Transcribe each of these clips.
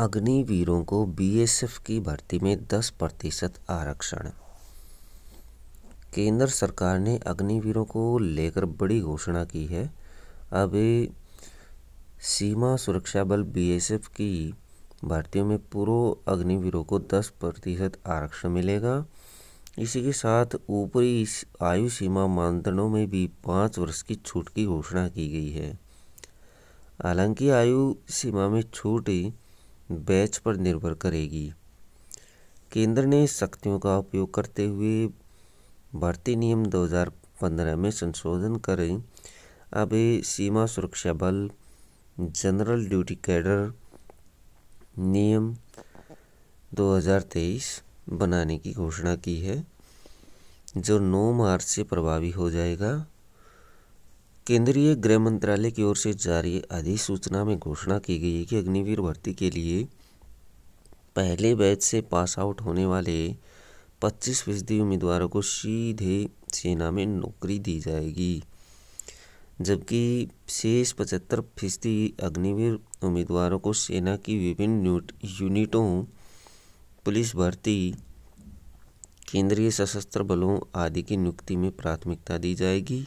अग्निवीरों को बीएसएफ की भर्ती में 10 प्रतिशत आरक्षण केंद्र सरकार ने अग्निवीरों को लेकर बड़ी घोषणा की है अब सीमा सुरक्षा बल बीएसएफ की भर्तियों में पूर्व अग्निवीरों को 10 प्रतिशत आरक्षण मिलेगा इसी के साथ ऊपरी आयु सीमा मानदंडों में भी पाँच वर्ष की छूट की घोषणा की गई है हालांकि आयु सीमा में छूट बैच पर निर्भर करेगी केंद्र ने शक्तियों का उपयोग करते हुए भर्ती नियम 2015 में संशोधन करें अब सीमा सुरक्षा बल जनरल ड्यूटी कैडर नियम 2023 बनाने की घोषणा की है जो 9 मार्च से प्रभावी हो जाएगा केंद्रीय गृह मंत्रालय की ओर से जारी अधिसूचना में घोषणा की गई है कि अग्निवीर भर्ती के लिए पहले बैच से पास आउट होने वाले पच्चीस फीसदी उम्मीदवारों को सीधे सेना में नौकरी दी जाएगी जबकि शेष पचहत्तर फीसदी अग्निवीर उम्मीदवारों को सेना की विभिन्न यूनिटों पुलिस भर्ती केंद्रीय सशस्त्र बलों आदि की नियुक्ति में प्राथमिकता दी जाएगी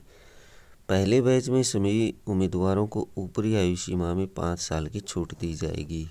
पहले बैच में सभी उम्मीदवारों को ऊपरी आयु सीमा में पाँच साल की छूट दी जाएगी